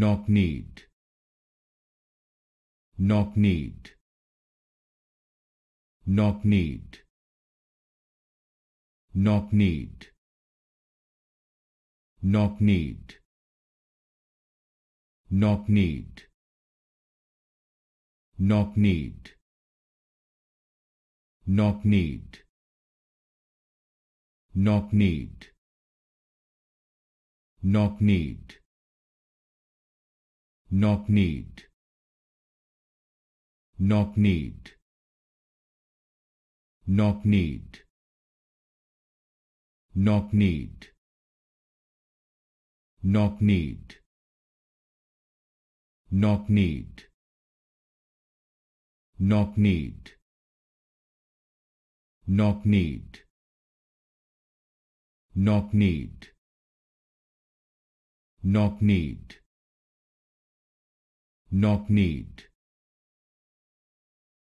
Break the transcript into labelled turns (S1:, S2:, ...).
S1: not need not need not need not need not need not need not need not need not need not need not need not need not need not need not need not need not need not need not need not need not need